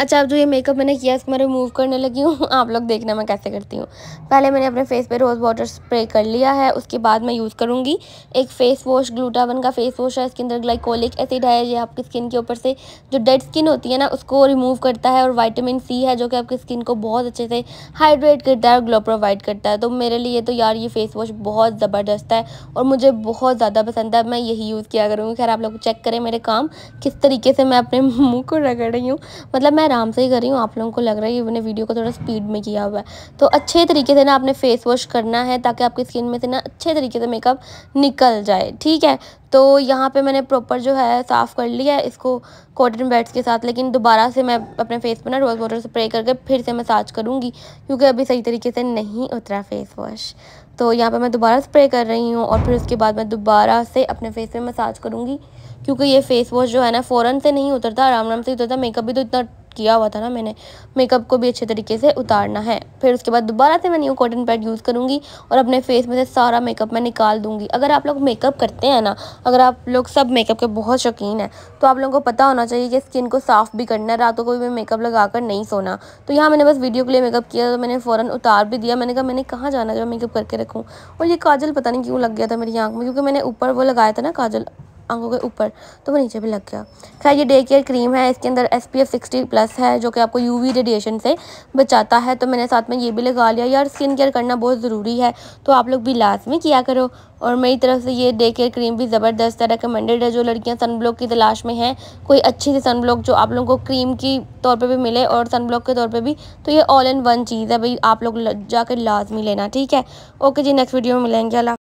अच्छा अब जो ये मेकअप मैंने किया इसको मैं रिमूव करने लगी हूँ आप लोग देखना मैं कैसे करती हूँ पहले मैंने अपने फेस पे रोज़ वाटर स्प्रे कर लिया है उसके बाद मैं यूज़ करूँगी एक फेस वॉश ग्लूटावन का फेस वॉश है इसके अंदर ग्लाइकोलिक एसिड है ये आपकी स्किन के ऊपर से जो डेड स्किन होती है ना उसको रिमूव करता है और वाइटामिन सी है जो कि आपकी स्किन को बहुत अच्छे से हाइड्रेट करता है और ग्लो प्रोवाइड करता है तो मेरे लिए तो यार ये फेस वॉश बहुत ज़बरदस्त है और मुझे बहुत ज़्यादा पसंद है मैं यही यूज़ किया करूँगी खैर आप लोग चेक करें मेरे काम किस तरीके से मैं अपने मुँह को रगड़ रही हूँ मतलब मैं आराम से ही कर रही हूँ आप लोगों को लग रहा है कि मैंने वीडियो को थोड़ा स्पीड में किया हुआ है तो अच्छे तरीके से ना आपने फेस वॉश करना है ताकि आपकी स्किन में से ना अच्छे तरीके से मेकअप निकल जाए ठीक है तो यहाँ पे मैंने प्रॉपर जो है साफ़ कर लिया है इसको कॉटन बेड्स के साथ लेकिन दोबारा से मैं अपने फेस पर ना रोज़ वाटर स्प्रे करके फिर से मसाज करूँगी क्योंकि अभी सही तरीके से नहीं उतरा फेस वॉश तो यहाँ पे मैं दोबारा स्प्रे कर रही हूँ और फिर उसके बाद मैं दोबारा से अपने फेस पर मसाज करूँगी क्योंकि ये फेस वॉश जो है ना फ़ौरन से नहीं उतरता आराम आराम से उतरता मेकअप भी तो इतना किया हुआ था ना मैंने मेकअप को भी अच्छे तरीके से उतारना है फिर उसके बाद दोबारा से मैं न्यू कॉटन पैड यूज़ करूँगी और अपने फेस में से सारा मेकअप मैं निकाल दूँगी अगर आप लोग मेकअप करते हैं ना अगर आप लोग सब मेकअप के बहुत शौकीन हैं तो आप लोगों को पता होना चाहिए कि स्किन को साफ़ भी करना है रातों को भी मेकअप लगा कर नहीं सोना तो यहाँ मैंने बस वीडियो के लिए मेकअप किया तो मैंने फ़ौरन उतार भी दिया मैंने कहा मैंने कहाँ जाना जो मेकअप करके रखूँ और ये काजल पता नहीं क्यों लग गया था मेरी आँख में क्योंकि मैंने ऊपर वो लगाया था ना काजल आंखों के ऊपर तो वो नीचे भी लग गया खैर ये डे केयर क्रीम है इसके अंदर S P F sixty plus है जो कि आपको यू वी रेडिएशन से बचाता है तो मैंने साथ में ये भी लगा लिया यार स्किन केयर करना बहुत ज़रूरी है तो आप लोग भी लाजमी किया करो और मेरी तरफ से ये डे केयर क्रीम भी ज़बरदस्त है रिकमेंडेड है जो लड़कियाँ सन ब्लॉक की तलाश में हैं कोई अच्छी सी सन ब्लॉक जो आप लोगों को क्रीम की तौर पर भी मिले और सन ब्लॉक के तौर पर भी तो ये ऑल इन वन चीज़ है भाई आप लोग जाकर लाजमी लेना ठीक है ओके जी नेक्स्ट वीडियो में मिलेंगे अला